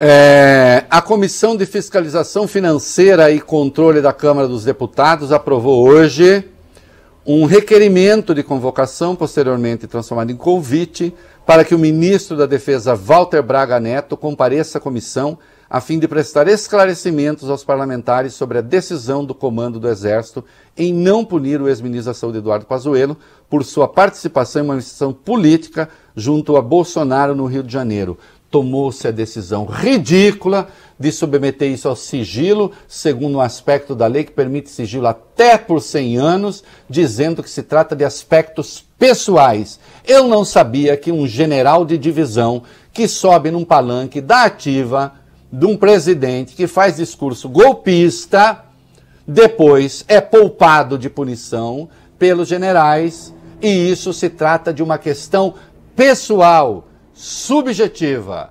É, a Comissão de Fiscalização Financeira e Controle da Câmara dos Deputados aprovou hoje um requerimento de convocação, posteriormente transformado em convite, para que o ministro da Defesa, Walter Braga Neto, compareça à comissão a fim de prestar esclarecimentos aos parlamentares sobre a decisão do comando do Exército em não punir o ex-ministro da Saúde Eduardo Pazuello por sua participação em uma missão política junto a Bolsonaro no Rio de Janeiro. Tomou-se a decisão ridícula de submeter isso ao sigilo, segundo um aspecto da lei que permite sigilo até por 100 anos, dizendo que se trata de aspectos pessoais. Eu não sabia que um general de divisão que sobe num palanque da ativa de um presidente que faz discurso golpista, depois é poupado de punição pelos generais, e isso se trata de uma questão pessoal, subjetiva.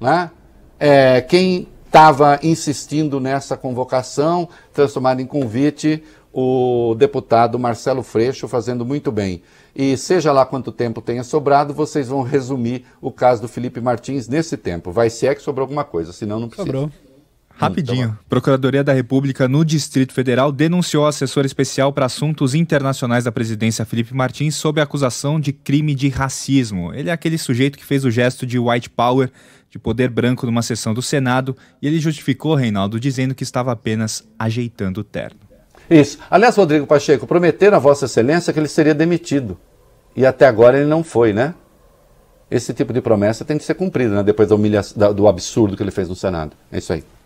Né? É, quem estava insistindo nessa convocação, transformada em convite, o deputado Marcelo Freixo fazendo muito bem. E seja lá quanto tempo tenha sobrado, vocês vão resumir o caso do Felipe Martins nesse tempo. Vai se é que sobrou alguma coisa, senão não precisa. Sobrou. Hum, tá Rapidinho. Procuradoria da República no Distrito Federal denunciou o Assessor especial para assuntos internacionais da presidência Felipe Martins sob acusação de crime de racismo. Ele é aquele sujeito que fez o gesto de white power, de poder branco numa sessão do Senado, e ele justificou Reinaldo dizendo que estava apenas ajeitando o terno. Isso. Aliás, Rodrigo Pacheco, prometeram a Vossa Excelência que ele seria demitido. E até agora ele não foi, né? Esse tipo de promessa tem que ser cumprida, né? Depois da humilha... do absurdo que ele fez no Senado. É isso aí.